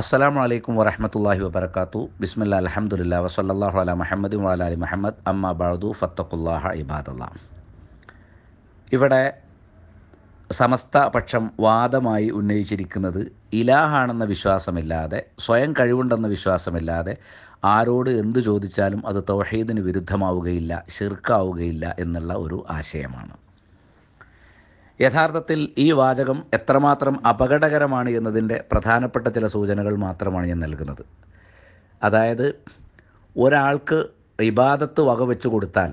അസ്സലാമു അലൈക്കും വറഹമത്തല്ലാഹി വബർക്കാത്തു ബിസ്മില്ല അലഹമുല്ല വസല്ലാഹു അല മുഹമ്മദ് വാല അലി മുഹമ്മദ് അമ്മ ബാദു ഫത്തഖുല്ലാഹ ഇബാദല്ലാ ഇവിടെ സമസ്ത പക്ഷം വാദമായി ഉന്നയിച്ചിരിക്കുന്നത് ഇലാഹാണെന്ന വിശ്വാസമില്ലാതെ സ്വയം കഴിവുണ്ടെന്ന വിശ്വാസമില്ലാതെ ആരോട് എന്തു ചോദിച്ചാലും അത് തൗഹീദിന് വിരുദ്ധമാവുകയില്ല ഷിർക്കാവുകയില്ല എന്നുള്ള ഒരു ആശയമാണ് യഥാർത്ഥത്തിൽ ഈ വാചകം എത്രമാത്രം അപകടകരമാണ് എന്നതിൻ്റെ പ്രധാനപ്പെട്ട ചില സൂചനകൾ മാത്രമാണ് ഞാൻ നൽകുന്നത് അതായത് ഒരാൾക്ക് ഇബാദത്ത് വകവെച്ചു കൊടുത്താൽ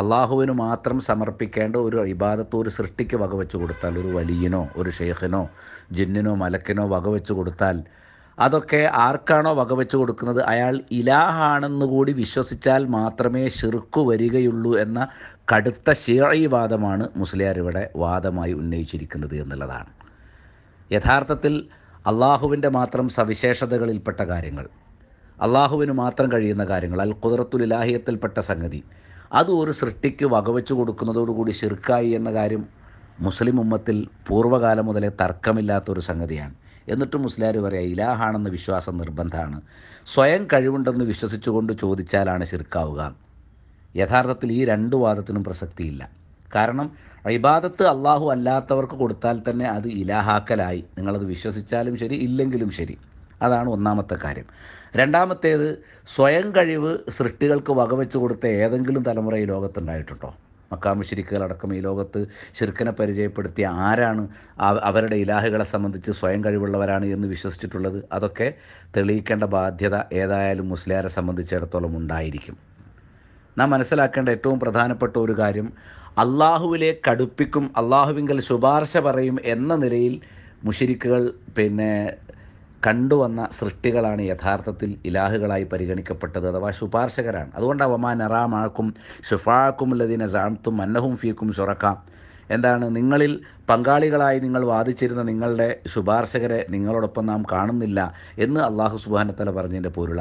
അള്ളാഹുവിന് മാത്രം സമർപ്പിക്കേണ്ട ഒരു ഇബാദത്ത് ഒരു സൃഷ്ടിക്ക് വകവെച്ചു കൊടുത്താൽ ഒരു വലിയനോ ഒരു ഷെയ്ഖിനോ ജിന്നിനോ മലക്കിനോ വകവെച്ചു കൊടുത്താൽ അതൊക്കെ ആർക്കാണോ വകവെച്ച് കൊടുക്കുന്നത് അയാൾ ഇലാഹാണെന്ന് കൂടി വിശ്വസിച്ചാൽ മാത്രമേ ഷിർക്ക് വരികയുള്ളൂ എന്ന കടുത്ത ഷീഴി വാദമാണ് മുസ്ലിയാർ ഇവിടെ വാദമായി ഉന്നയിച്ചിരിക്കുന്നത് എന്നുള്ളതാണ് യഥാർത്ഥത്തിൽ അള്ളാഹുവിൻ്റെ മാത്രം സവിശേഷതകളിൽപ്പെട്ട കാര്യങ്ങൾ അള്ളാഹുവിന് മാത്രം കഴിയുന്ന കാര്യങ്ങൾ അൽ ഇലാഹിയത്തിൽപ്പെട്ട സംഗതി അത് ഒരു സൃഷ്ടിക്ക് വകവെച്ച് കൊടുക്കുന്നതോടുകൂടി ഷിർക്കായി എന്ന കാര്യം മുസ്ലിം ഉമ്മത്തിൽ പൂർവ്വകാലം മുതലേ തർക്കമില്ലാത്തൊരു സംഗതിയാണ് എന്നിട്ടും മുസ്ലിയാർ പറയാം ഇലാഹാണെന്ന് വിശ്വാസം നിർബന്ധമാണ് സ്വയം കഴിവുണ്ടെന്ന് വിശ്വസിച്ചുകൊണ്ട് ചോദിച്ചാലാണ് ശിർക്കാവുക യഥാർത്ഥത്തിൽ ഈ രണ്ട് വാദത്തിനും പ്രസക്തിയില്ല കാരണം ഇബാദത്ത് അള്ളാഹു അല്ലാത്തവർക്ക് കൊടുത്താൽ തന്നെ അത് ഇലാഹാക്കലായി നിങ്ങളത് വിശ്വസിച്ചാലും ശരി ഇല്ലെങ്കിലും ശരി അതാണ് ഒന്നാമത്തെ കാര്യം രണ്ടാമത്തേത് സ്വയം കഴിവ് സൃഷ്ടികൾക്ക് വകവെച്ച് കൊടുത്ത ഏതെങ്കിലും തലമുറ ഈ ലോകത്തുണ്ടായിട്ടുണ്ടോ അടക്കം ഈ ലോകത്ത് ഷിർക്കിനെ പരിചയപ്പെടുത്തിയ ആരാണ് അവരുടെ ഇലാഹുകളെ സംബന്ധിച്ച് സ്വയം കഴിവുള്ളവരാണ് എന്ന് വിശ്വസിച്ചിട്ടുള്ളത് അതൊക്കെ തെളിയിക്കേണ്ട ബാധ്യത ഏതായാലും മുസ്ലിയാരെ സംബന്ധിച്ചിടത്തോളം ഉണ്ടായിരിക്കും നാം മനസ്സിലാക്കേണ്ട ഏറ്റവും പ്രധാനപ്പെട്ട ഒരു കാര്യം അള്ളാഹുവിലെ കടുപ്പിക്കും അള്ളാഹുവിങ്കൽ ശുപാർശ പറയും എന്ന നിലയിൽ മുഷിരിക്കുകൾ പിന്നെ കണ്ടുവന്ന സൃഷ്ടികളാണ് യഥാർത്ഥത്തിൽ ഇലാഹുകളായി പരിഗണിക്കപ്പെട്ടത് അഥവാ ശുപാർശകരാണ് അതുകൊണ്ട് അവമാ നറാമാക്കും ഷുഫാക്കും ഉള്ളതിനെ സാണത്തും അന്നഹും ഫീക്കും ചുറക്കാം എന്താണ് നിങ്ങളിൽ പങ്കാളികളായി നിങ്ങൾ വാദിച്ചിരുന്ന നിങ്ങളുടെ ശുപാർശകരെ നിങ്ങളോടൊപ്പം നാം കാണുന്നില്ല എന്ന് അള്ളാഹു സുബാനത്തല പറഞ്ഞതിൻ്റെ പൊരുൾ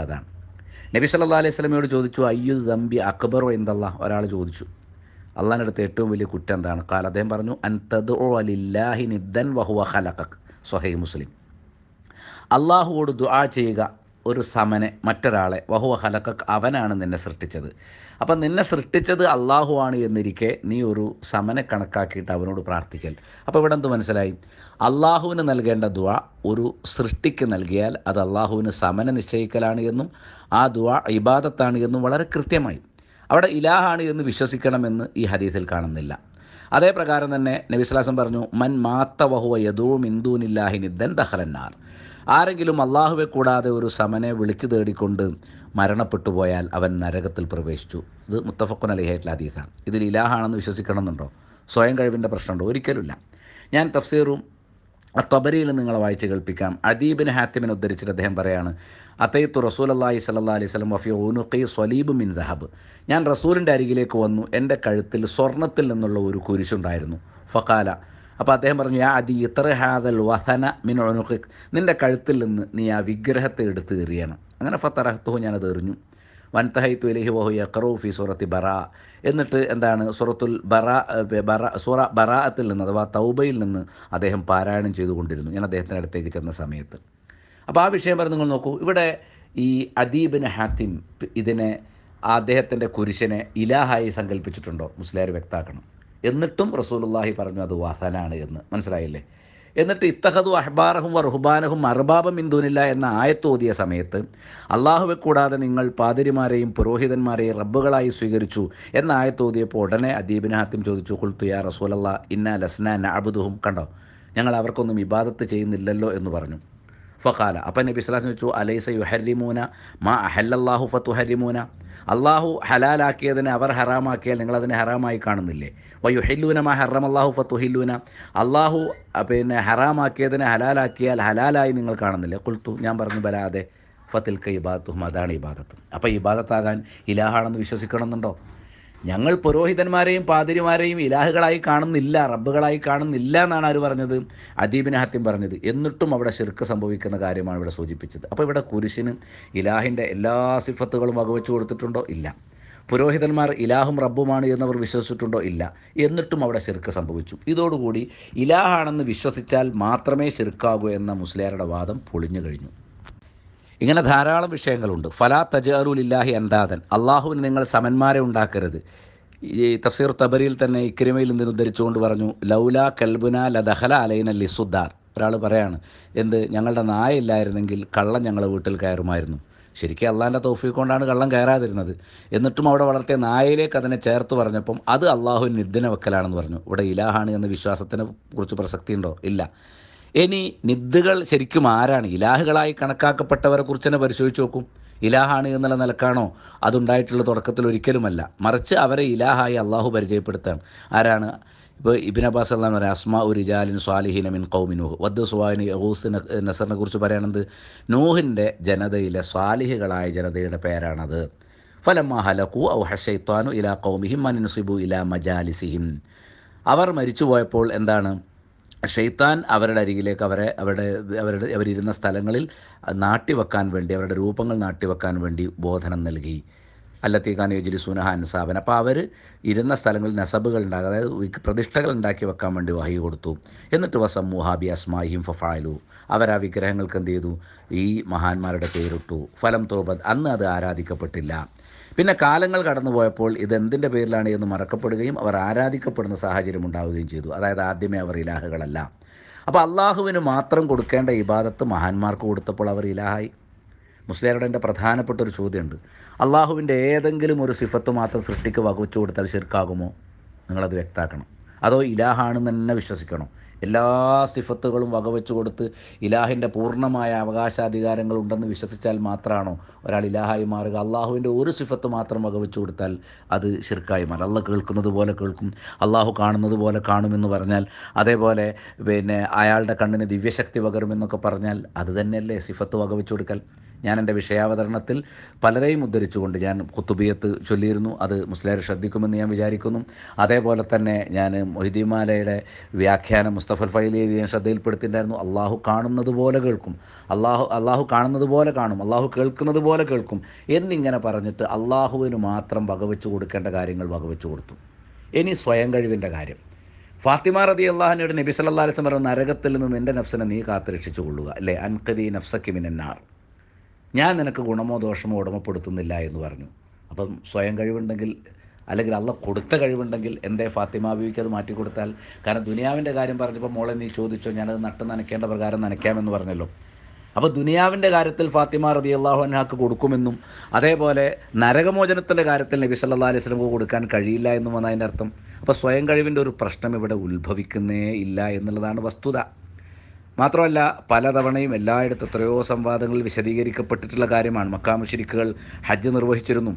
നബി സല്ലാ അലൈഹി സ്വലമയോട് ചോദിച്ചു അയ്യു ദമ്പി അക്ബർ എന്തല്ല ഒരാൾ ചോദിച്ചു അടുത്ത് ഏറ്റവും വലിയ കുറ്റം എന്താണ് കാൽ അദ്ദേഹം പറഞ്ഞു അൻ തദ് ഓ അലില്ലാഹി നിദ്ദൻ വഹുവ ഖലഖക് സൊഹൈ മുസ്ലിം അള്ളാഹുവോട് ദുആ ചെയ്യുക ഒരു സമനെ മറ്റൊരാളെ വഹുവ ഹലക്ക അവനാണ് നിന്നെ സൃഷ്ടിച്ചത് അപ്പം നിന്നെ സൃഷ്ടിച്ചത് അള്ളാഹുവാണ് എന്നിരിക്കെ നീ ഒരു സമനെ കണക്കാക്കിയിട്ട് അവനോട് പ്രാർത്ഥിക്കൽ അപ്പോൾ ഇവിടെ എന്ത് മനസ്സിലായി അള്ളാഹുവിന് നൽകേണ്ട ദുവ ഒരു സൃഷ്ടിക്ക് നൽകിയാൽ അത് അള്ളാഹുവിന് സമന നിശ്ചയിക്കലാണ് എന്നും ആ ദുവ ഇബാദത്താണ് എന്നും വളരെ കൃത്യമായി അവിടെ ഇലാഹാണ് എന്ന് വിശ്വസിക്കണമെന്ന് ഈ ഹദീസിൽ കാണുന്നില്ല അതേ പ്രകാരം തന്നെ നബിസ്ലാസം പറഞ്ഞു മൻ മാത്ത വഹുവ യദൂ മിന്ദൂനില്ലാഹി നിദ്ദൻ ദഹലന്നാർ ആരെങ്കിലും അള്ളാഹുവെ കൂടാതെ ഒരു സമനെ വിളിച്ചു തേടിക്കൊണ്ട് മരണപ്പെട്ടു പോയാൽ അവൻ നരകത്തിൽ പ്രവേശിച്ചു ഇത് മുത്തഫക്കുൻ അലിഹൈറ്റിൽ അതീതാണ് ഇതിൽ ഇലാഹാണെന്ന് വിശ്വസിക്കണമെന്നുണ്ടോ സ്വയം കഴിവിൻ്റെ പ്രശ്നമുണ്ടോ ഒരിക്കലുമില്ല ഞാൻ തഫ്സീറും തൊബരിയിൽ നിങ്ങളെ വായിച്ച് കേൾപ്പിക്കാം അദീബിന് ഹാത്തിമിനെ ഉദ്ധരിച്ചിട്ട് അദ്ദേഹം പറയാണ് അത്തയ്ത്തു റസൂൽ അള്ളാഹി സല്ലാ അലൈഹി സ്വലം വഫി ഊനുഖി സ്വലീബ് മിൻ ദഹബ് ഞാൻ റസൂലിൻ്റെ അരികിലേക്ക് വന്നു എൻ്റെ കഴുത്തിൽ സ്വർണത്തിൽ നിന്നുള്ള ഒരു കുരിശുണ്ടായിരുന്നു ഫക്കാല അപ്പോൾ അദ്ദേഹം പറഞ്ഞു ആ അതി ഇത്ര ഹാദൽ വസന മിൻ ഒണുഖിക് നിൻ്റെ കഴുത്തിൽ നിന്ന് നീ ആ വിഗ്രഹത്തെ എടുത്ത് എറിയണം അങ്ങനെ ഫത്തറഹത്തുഹു ഞാനത് എറിഞ്ഞു വൻതഹൈത്തു ഇലഹി വഹു യഖറു ഫി സൂറത്തി ബറ എന്നിട്ട് എന്താണ് സൂറത്തുൽ ബറ ബറ സൂറ ബറാഅത്തിൽ നിന്ന് അഥവാ തൗബയിൽ നിന്ന് അദ്ദേഹം പാരായണം ചെയ്തുകൊണ്ടിരുന്നു ഞാൻ അദ്ദേഹത്തിൻ്റെ അടുത്തേക്ക് ചെന്ന സമയത്ത് അപ്പോൾ ആ വിഷയം പറഞ്ഞു നിങ്ങൾ നോക്കൂ ഇവിടെ ഈ അദീബിന് ഹാത്തിം ഇതിനെ അദ്ദേഹത്തിൻ്റെ കുരിശനെ ഇലാഹായി സങ്കല്പിച്ചിട്ടുണ്ടോ മുസ്ലിം വ്യക്താക്കണം എന്നിട്ടും റസൂലുല്ലാഹി പറഞ്ഞു അത് വസനാണ് എന്ന് മനസ്സിലായില്ലേ എന്നിട്ട് ഇത്തഹദു അഹ്ബാറഹും വറുഹുബാനഹും അർബാബം ഇന്ദുനില്ല എന്ന ആയത്തോതിയ സമയത്ത് അള്ളാഹുവെ കൂടാതെ നിങ്ങൾ പാതിരിമാരെയും പുരോഹിതന്മാരെയും റബ്ബുകളായി സ്വീകരിച്ചു എന്ന ആയത്തോതിയപ്പോൾ ഉടനെ അദീബിന് ഹാത്തിം ചോദിച്ചു കുൽത്തുയാ റസൂലല്ല ഇന്ന ലസ്ന നഅബുദുഹും കണ്ടോ ഞങ്ങൾ അവർക്കൊന്നും ഇബാദത്ത് ചെയ്യുന്നില്ലല്ലോ എന്ന് പറഞ്ഞു ഫഖാല അപ്പം നബി സ്വലാസ്ലം ചോദിച്ചു അലൈസ യുഹരിമൂന മാ അഹല്ലാഹു ഫത്തുഹരിമൂന അള്ളാഹു ഹലാലാക്കിയതിനെ അവർ ഹറാമാക്കിയാൽ നിങ്ങളതിനെ ഹറാമായി കാണുന്നില്ലേ വയുഹില്ലൂന മാ ഹറം അള്ളാഹു ഫത്തുഹില്ലൂന അള്ളാഹു പിന്നെ ഹറാമാക്കിയതിനെ ഹലാലാക്കിയാൽ ഹലാലായി നിങ്ങൾ കാണുന്നില്ലേ കുൽത്തു ഞാൻ പറഞ്ഞു ബലാതെ ഫത്തിൽക്ക ഇബാദത്തും അതാണ് ഇബാദത്ത് അപ്പോൾ ഇബാദത്താകാൻ ഇലാഹാണെന്ന് വിശ്വസിക്കണമെന്നുണ്ടോ ഞങ്ങൾ പുരോഹിതന്മാരെയും പാതിരിമാരെയും ഇലാഹുകളായി കാണുന്നില്ല റബ്ബുകളായി കാണുന്നില്ല എന്നാണ് ആര് പറഞ്ഞത് അദീബിന് ഹത്യം പറഞ്ഞത് എന്നിട്ടും അവിടെ ശിർക്ക് സംഭവിക്കുന്ന കാര്യമാണ് ഇവിടെ സൂചിപ്പിച്ചത് അപ്പോൾ ഇവിടെ കുരിശിന് ഇലാഹിൻ്റെ എല്ലാ സിഫത്തുകളും വകവെച്ചു കൊടുത്തിട്ടുണ്ടോ ഇല്ല പുരോഹിതന്മാർ ഇലാഹും റബ്ബുമാണ് എന്നവർ വിശ്വസിച്ചിട്ടുണ്ടോ ഇല്ല എന്നിട്ടും അവിടെ ശിർക്ക് സംഭവിച്ചു ഇതോടുകൂടി ഇലാഹാണെന്ന് വിശ്വസിച്ചാൽ മാത്രമേ ശിർക്കാകൂ എന്ന മുസ്ലിയാരുടെ വാദം പൊളിഞ്ഞു കഴിഞ്ഞു ഇങ്ങനെ ധാരാളം വിഷയങ്ങളുണ്ട് ഫലാ ഇല്ലാഹി അന്താദൻ അള്ളാഹുവിന് നിങ്ങൾ സമന്മാരെ ഉണ്ടാക്കരുത് ഈ തഫ്സീർ തബരിയിൽ തന്നെ ഇക്രിമയിൽ നിന്ന് ഉദ്ധരിച്ചുകൊണ്ട് പറഞ്ഞു ലൗല കൽബുന ലദഹല അലൈന ലിസുദ്ദാർ ഒരാൾ പറയാണ് എന്ത് ഞങ്ങളുടെ നായ ഇല്ലായിരുന്നെങ്കിൽ കള്ളം ഞങ്ങളുടെ വീട്ടിൽ കയറുമായിരുന്നു ശരിക്കും അള്ളാഹിൻ്റെ തോഫി കൊണ്ടാണ് കള്ളം കയറാതിരുന്നത് എന്നിട്ടും അവിടെ വളർത്തിയ നായയിലേക്ക് അതിനെ ചേർത്ത് പറഞ്ഞപ്പം അത് അള്ളാഹു നിദ്ദിന വെക്കലാണെന്ന് പറഞ്ഞു ഇവിടെ ഇലാഹാണ് എന്ന വിശ്വാസത്തിനെ കുറിച്ച് പ്രസക്തി ഉണ്ടോ ഇല്ല ഇനി നിദ്ദുകൾ ശരിക്കും ആരാണ് ഇലാഹുകളായി കണക്കാക്കപ്പെട്ടവരെ കുറിച്ച് തന്നെ പരിശോധിച്ച് നോക്കും ഇലാഹാണ് എന്നുള്ള നിലക്കാണോ അതുണ്ടായിട്ടുള്ള തുടക്കത്തിൽ ഒരിക്കലുമല്ല മറിച്ച് അവരെ ഇലാഹായി അള്ളാഹു പരിചയപ്പെടുത്താണ് ആരാണ് ഇപ്പോൾ ഇബിൻ അബ്ബാസ് അള്ളാൻ പറയുന്നത് അസ്മാ ഉ ജാലിൻ സ്വാലിഹിൻ മിൻ കൗമി വദ് വദ്ദു സുഹാനി യഹൂസ് നസറിനെ കുറിച്ച് പറയണത് നൂഹിൻ്റെ ജനതയിലെ സ്വാലിഹികളായ ജനതയുടെ പേരാണത് ഫലമ്മ ഹലക്കു ഔ ഹഷൈത്വാനു ഇലാ കൗമിഹിം മനുസിബു ഇലാ മജാലിസിഹിം അവർ മരിച്ചു പോയപ്പോൾ എന്താണ് ഷെയ്ത്താൻ അവരുടെ അരികിലേക്ക് അവരെ അവരുടെ അവരുടെ അവരിരുന്ന സ്ഥലങ്ങളിൽ നാട്ടിവെക്കാൻ വേണ്ടി അവരുടെ രൂപങ്ങൾ നാട്ടിവെക്കാൻ വേണ്ടി ബോധനം നൽകി അല്ലത്തീഖാൻ സുനഹ അൻസാബൻ അപ്പോൾ അവർ ഇരുന്ന സ്ഥലങ്ങളിൽ നെസബുകൾ ഉണ്ടാകും അതായത് പ്രതിഷ്ഠകൾ ഉണ്ടാക്കി വെക്കാൻ വേണ്ടി വഹി കൊടുത്തു എന്നിട്ട് മുഹാബി അസ്മാഹിം ഫഫായലു അവർ ആ വിഗ്രഹങ്ങൾക്ക് എന്ത് ചെയ്തു ഈ മഹാന്മാരുടെ പേരിട്ടു ഫലം തോബത് അന്ന് അത് ആരാധിക്കപ്പെട്ടില്ല പിന്നെ കാലങ്ങൾ കടന്നുപോയപ്പോൾ ഇത് എന്തിൻ്റെ പേരിലാണ് എന്ന് മറക്കപ്പെടുകയും അവർ ആരാധിക്കപ്പെടുന്ന സാഹചര്യം ഉണ്ടാവുകയും ചെയ്തു അതായത് ആദ്യമേ അവർ ഇലാഹകളല്ല അപ്പോൾ അള്ളാഹുവിന് മാത്രം കൊടുക്കേണ്ട ഇബാദത്ത് മഹാന്മാർക്ക് കൊടുത്തപ്പോൾ അവർ ഇലാഹായി മുസ്ലിയാരുടെ എൻ്റെ പ്രധാനപ്പെട്ട ഒരു ചോദ്യമുണ്ട് അള്ളാഹുവിൻ്റെ ഏതെങ്കിലും ഒരു സിഫത്ത് മാത്രം സൃഷ്ടിക്ക് വകവച്ചു കൊടുത്താൽ ശിർക്കാകുമോ നിങ്ങളത് വ്യക്താക്കണം അതോ ഇലാഹാണെന്ന് തന്നെ വിശ്വസിക്കണം എല്ലാ സിഫത്തുകളും വകവെച്ചു കൊടുത്ത് ഇലാഹിൻ്റെ പൂർണ്ണമായ അവകാശാധികാരങ്ങൾ ഉണ്ടെന്ന് വിശ്വസിച്ചാൽ മാത്രമാണോ ഒരാൾ ഇലാഹായി മാറുക അള്ളാഹുവിൻ്റെ ഒരു സിഫത്ത് മാത്രം വകവെച്ചു കൊടുത്താൽ അത് ഷിർക്കായി മാറും അള്ള കേൾക്കുന്നത് പോലെ കേൾക്കും അള്ളാഹു കാണുന്നത് പോലെ കാണുമെന്ന് പറഞ്ഞാൽ അതേപോലെ പിന്നെ അയാളുടെ കണ്ണിന് ദിവ്യശക്തി പകരുമെന്നൊക്കെ പറഞ്ഞാൽ അത് തന്നെയല്ലേ സിഫത്ത് വകവെച്ചു കൊടുക്കൽ ഞാൻ എൻ്റെ വിഷയാവതരണത്തിൽ പലരെയും ഉദ്ധരിച്ചുകൊണ്ട് ഞാൻ കുത്തുബിയത്ത് ചൊല്ലിയിരുന്നു അത് മുസ്ലിം ശ്രദ്ധിക്കുമെന്ന് ഞാൻ വിചാരിക്കുന്നു അതേപോലെ തന്നെ ഞാൻ മൊഹിദിമാലയുടെ വ്യാഖ്യാനം മുസ്തഫൽ ഫൈലേരി ഞാൻ ശ്രദ്ധയിൽപ്പെടുത്തിണ്ടായിരുന്നു അള്ളാഹു കാണുന്നത് പോലെ കേൾക്കും അള്ളാഹു അള്ളാഹു കാണുന്നത് പോലെ കാണും അള്ളാഹു കേൾക്കുന്നത് പോലെ കേൾക്കും എന്നിങ്ങനെ പറഞ്ഞിട്ട് അള്ളാഹുവിന് മാത്രം വകവെച്ച് കൊടുക്കേണ്ട കാര്യങ്ങൾ വകവെച്ച് കൊടുത്തു ഇനി സ്വയം കഴിവിൻ്റെ കാര്യം ഫാത്തിമ റതി അള്ളാഹിനോട് നബി സല്ലാ അലിസ്ലം പറഞ്ഞ നരകത്തിൽ നിന്ന് നിൻ്റെ നഫ്സിനെ നീ കാത്തുരക്ഷിച്ചു കൊള്ളുക അല്ലേ അൻകരി നഫ്സക്കി മിനന്നാർ ഞാൻ നിനക്ക് ഗുണമോ ദോഷമോ ഉടമപ്പെടുത്തുന്നില്ല എന്ന് പറഞ്ഞു അപ്പം സ്വയം കഴിവുണ്ടെങ്കിൽ അല്ലെങ്കിൽ അള്ള കൊടുത്ത കഴിവുണ്ടെങ്കിൽ എന്തേ ഫാത്തിമ ബീവിക്ക് അത് മാറ്റി കൊടുത്താൽ കാരണം ദുനിയാവിൻ്റെ കാര്യം പറഞ്ഞപ്പോൾ മോളെ നീ ചോദിച്ചോ ഞാനത് നട്ട് നനയ്ക്കേണ്ട പ്രകാരം നനയ്ക്കാമെന്ന് പറഞ്ഞല്ലോ അപ്പോൾ ദുനിയാവിൻ്റെ കാര്യത്തിൽ ഫാത്തിമ റബി അള്ളാഹു അൻഹാക്ക് കൊടുക്കുമെന്നും അതേപോലെ നരകമോചനത്തിൻ്റെ കാര്യത്തിൽ നബി സല്ലാ അലൈഹി സ്വലമുക്ക് കൊടുക്കാൻ കഴിയില്ല എന്നും വന്നതിൻ്റെ അർത്ഥം അപ്പോൾ സ്വയം കഴിവിൻ്റെ ഒരു പ്രശ്നം ഇവിടെ ഉത്ഭവിക്കുന്നേ ഇല്ല എന്നുള്ളതാണ് വസ്തുത മാത്രമല്ല പലതവണയും എല്ലായിടത്തും എത്രയോ സംവാദങ്ങളിൽ വിശദീകരിക്കപ്പെട്ടിട്ടുള്ള കാര്യമാണ് മക്കാമുഷിരിക്കുകൾ ഹജ്ജ് നിർവഹിച്ചിരുന്നു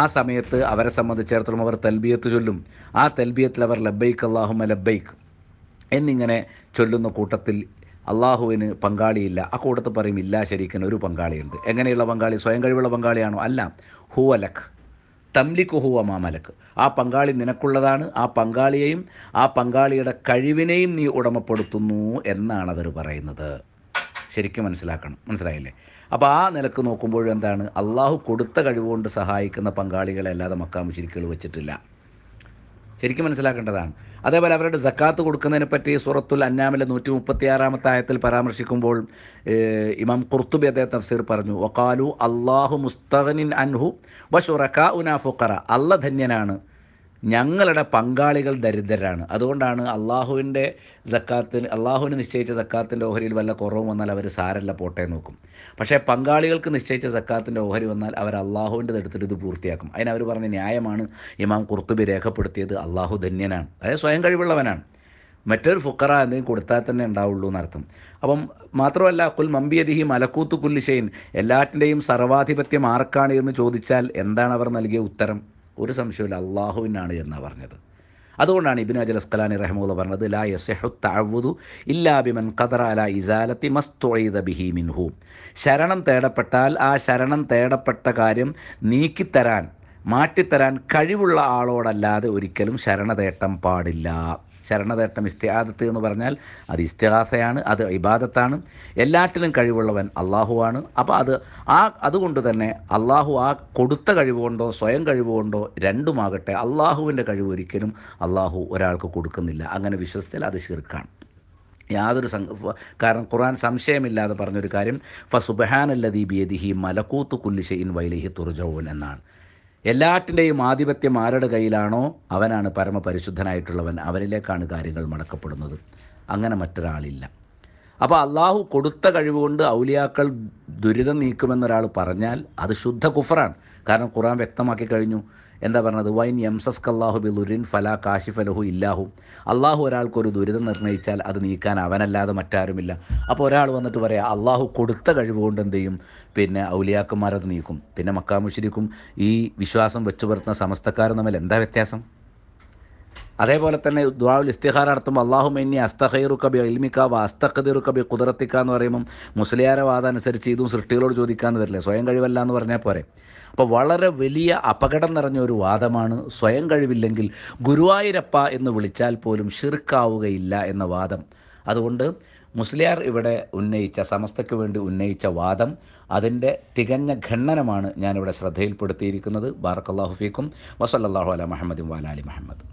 ആ സമയത്ത് അവരെ സംബന്ധിച്ചിടത്തോളം അവർ തൽബിയത്ത് ചൊല്ലും ആ തൽബിയത്തിൽ അവർ ലബ്ബൈക്ക് അള്ളാഹുമ ലബൈക്ക് എന്നിങ്ങനെ ചൊല്ലുന്ന കൂട്ടത്തിൽ അള്ളാഹുവിന് പങ്കാളിയില്ല ആ കൂട്ടത്ത് പറയും ഇല്ല ശരിക്കും ഒരു പങ്കാളിയുണ്ട് എങ്ങനെയുള്ള പങ്കാളി സ്വയം കഴിവുള്ള പങ്കാളിയാണോ അല്ല ഹുവലഖ് തംലിക്കുഹുവ മാമലക്ക് ആ പങ്കാളി നിനക്കുള്ളതാണ് ആ പങ്കാളിയെയും ആ പങ്കാളിയുടെ കഴിവിനെയും നീ ഉടമപ്പെടുത്തുന്നു എന്നാണ് അവർ പറയുന്നത് ശരിക്കും മനസ്സിലാക്കണം മനസ്സിലായില്ലേ അപ്പോൾ ആ നിലക്ക് നോക്കുമ്പോഴും എന്താണ് അള്ളാഹു കൊടുത്ത കഴിവുകൊണ്ട് സഹായിക്കുന്ന പങ്കാളികളെ അല്ലാതെ ശരിക്കുകൾ വെച്ചിട്ടില്ല ശരിക്കും മനസ്സിലാക്കേണ്ടതാണ് അതേപോലെ അവരുടെ ജക്കാത്ത് കൊടുക്കുന്നതിനെ പറ്റി സൂറത്തുൽ അന്നാമിലെ നൂറ്റി മുപ്പത്തി ആറാമത്തെ ആയത്തിൽ പരാമർശിക്കുമ്പോൾ ഇമാം കുർത്തുബി അദ്ദേഹം തഫ്സീർ പറഞ്ഞു വക്കാലു അള്ളാഹു മുസ്തഖനിൻ അൻഹു വഷുറക്ക ഉനാ അള്ള ധന്യനാണ് ഞങ്ങളുടെ പങ്കാളികൾ ദരിദ്രരാണ് അതുകൊണ്ടാണ് അള്ളാഹുവിൻ്റെ സക്കാത്തിന് അള്ളാഹുവിന് നിശ്ചയിച്ച സക്കാത്തിൻ്റെ ഓഹരിയിൽ വല്ല കുറവും വന്നാൽ അവർ സാരല്ല പോട്ടെ നോക്കും പക്ഷേ പങ്കാളികൾക്ക് നിശ്ചയിച്ച സക്കാത്തിൻ്റെ ഓഹരി വന്നാൽ അവർ അള്ളാഹുവിൻ്റെ എടുത്തിട്ട് ഇത് പൂർത്തിയാക്കും അതിനവർ അവർ പറഞ്ഞ ന്യായമാണ് ഇമാം കുർത്തുബി രേഖപ്പെടുത്തിയത് അള്ളാഹു ധന്യനാണ് അതായത് സ്വയം കഴിവുള്ളവനാണ് മറ്റൊരു ഫുക്കറ എന്തെങ്കിലും കൊടുത്താൽ തന്നെ ഉണ്ടാവുള്ളൂ എന്നർത്ഥം അപ്പം മാത്രമല്ല കുൽ മമ്പിയതിഹി മലക്കൂത്തു കുല്ലിശൈൻ എല്ലാറ്റിൻ്റെയും സർവാധിപത്യം ആർക്കാണ് എന്ന് ചോദിച്ചാൽ എന്താണ് അവർ നൽകിയ ഉത്തരം ഒരു സംശയമില്ല അള്ളാഹുവിനാണ് എന്നാണ് പറഞ്ഞത് അതുകൊണ്ടാണ് ഇബിൻ അജൽ അസ്കലാനി റഹ്മുള്ള പറഞ്ഞത് ലാ യസെഹുത്തഅവുദു ഇല്ലാ ബിമൻ ഖദറ അല ഇസാലത്തി മസ്തുഇദ ബിഹി ശരണം തേടപ്പെട്ടാൽ ആ ശരണം തേടപ്പെട്ട കാര്യം നീക്കിത്തരാൻ മാറ്റിത്തരാൻ കഴിവുള്ള ആളോടല്ലാതെ ഒരിക്കലും ശരണതേട്ടം പാടില്ല ശരണതേട്ടം ഇസ്തിഹാദത്ത് എന്ന് പറഞ്ഞാൽ അത് ഇസ്തിഹാസയാണ് അത് ഇബാദത്താണ് എല്ലാറ്റിലും കഴിവുള്ളവൻ അള്ളാഹുവാണ് അപ്പോൾ അത് ആ അതുകൊണ്ട് തന്നെ അള്ളാഹു ആ കൊടുത്ത കഴിവുകൊണ്ടോ സ്വയം കഴിവുകൊണ്ടോ രണ്ടുമാകട്ടെ അള്ളാഹുവിൻ്റെ കഴിവ് ഒരിക്കലും അള്ളാഹു ഒരാൾക്ക് കൊടുക്കുന്നില്ല അങ്ങനെ വിശ്വസിച്ചാൽ അത് ശിർക്കാണ് യാതൊരു കാരണം ഖുറാൻ സംശയമില്ലാതെ പറഞ്ഞൊരു കാര്യം ഫസുബഹാനല്ലദീ ബിയദിഹി മലക്കൂത്ത് കുല്ലിശയിൻ വൈലഹി തുറജോൻ എന്നാണ് എല്ലാറ്റിൻ്റെയും ആധിപത്യം ആരുടെ കയ്യിലാണോ അവനാണ് പരമപരിശുദ്ധനായിട്ടുള്ളവൻ അവനിലേക്കാണ് കാര്യങ്ങൾ മടക്കപ്പെടുന്നത് അങ്ങനെ മറ്റൊരാളില്ല അപ്പോൾ അള്ളാഹു കൊടുത്ത കഴിവുകൊണ്ട് ഔലിയാക്കൾ ദുരിതം നീക്കുമെന്നൊരാൾ പറഞ്ഞാൽ അത് ശുദ്ധ കുഫറാണ് കാരണം ഖുറാൻ വ്യക്തമാക്കി കഴിഞ്ഞു എന്താ പറഞ്ഞത് വൈൻ യംസസ്കല്ലാഹു ബിലുരിൻ ഫലാ കാശിഫലഹു ഇല്ലാഹു അള്ളാഹു ഒരാൾക്ക് ഒരു ദുരിതം നിർണ്ണയിച്ചാൽ അത് നീക്കാൻ അവനല്ലാതെ മറ്റാരുമില്ല അപ്പോൾ ഒരാൾ വന്നിട്ട് പറയാം അള്ളാഹു കൊടുത്ത കഴിവുകൊണ്ട് എന്ത് ചെയ്യും പിന്നെ ഔലിയാക്കന്മാരത് നീക്കും പിന്നെ മക്കാമുഷിരിക്കും ഈ വിശ്വാസം വെച്ചു പുലർത്തുന്ന സമസ്തക്കാരും തമ്മിൽ എന്താ വ്യത്യാസം അതേപോലെ തന്നെ ദ്വാവുൽ ഇസ്തിഹാര നടത്തുമ്പോൾ അള്ളാഹു മെന്നി അസ്തഹൈറു കബി അൽമിക്ക വ അസ്തഖദിറു കബി കുതിരത്തിക്ക എന്ന് പറയുമ്പം മുസ്ലിയാരെ വാദ അനുസരിച്ച് ഇതും സൃഷ്ടികളോട് ചോദിക്കാമെന്ന് വരില്ലേ സ്വയം കഴിവല്ല എന്ന് പറഞ്ഞാൽ പോരെ അപ്പോൾ വളരെ വലിയ അപകടം നിറഞ്ഞ ഒരു വാദമാണ് സ്വയം കഴിവില്ലെങ്കിൽ ഗുരുവായൂരപ്പ എന്ന് വിളിച്ചാൽ പോലും ഷിർക്കാവുകയില്ല എന്ന വാദം അതുകൊണ്ട് മുസ്ലിയാർ ഇവിടെ ഉന്നയിച്ച സമസ്തയ്ക്ക് വേണ്ടി ഉന്നയിച്ച വാദം അതിൻ്റെ തികഞ്ഞ ഖണ്ഡനമാണ് ഞാനിവിടെ ശ്രദ്ധയിൽപ്പെടുത്തിയിരിക്കുന്നത് ബാറക്കല്ലാഹു ഫീക്കും വസല്ലാഹു അല മുഹമ്മദും വാലാലി മുഹമ്മദ്